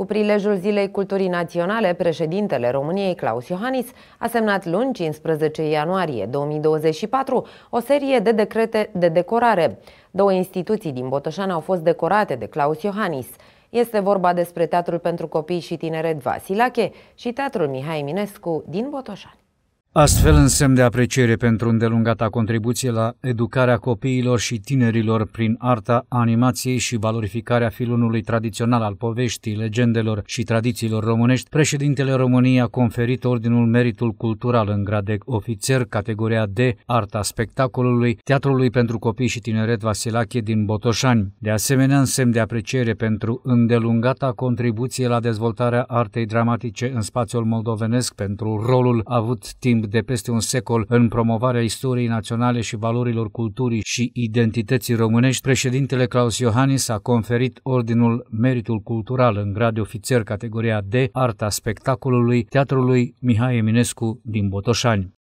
Cu prilejul Zilei Culturii Naționale, președintele României Claus Iohannis a semnat luni 15 ianuarie 2024 o serie de decrete de decorare. Două instituții din Botoșan au fost decorate de Claus Iohannis. Este vorba despre Teatrul pentru Copii și Tineret Vasilache și Teatrul Mihai Minescu din Botoșani. Astfel, în semn de apreciere pentru îndelungata contribuție la educarea copiilor și tinerilor prin arta animației și valorificarea filonului tradițional al poveștii, legendelor și tradițiilor românești, președintele României a conferit Ordinul Meritul Cultural în grad de ofițer, categoria D, arta spectacolului, Teatrului pentru Copii și Tineret Vasilache din Botoșani. De asemenea, în semn de apreciere pentru îndelungata contribuție la dezvoltarea artei dramatice în spațiul moldovenesc pentru rolul avut timp timp de peste un secol în promovarea istoriei naționale și valorilor culturii și identității românești, președintele Claus Iohannis a conferit Ordinul Meritul Cultural în grad de ofițer categoria D, Arta Spectacolului, Teatrului Mihai Eminescu din Botoșani.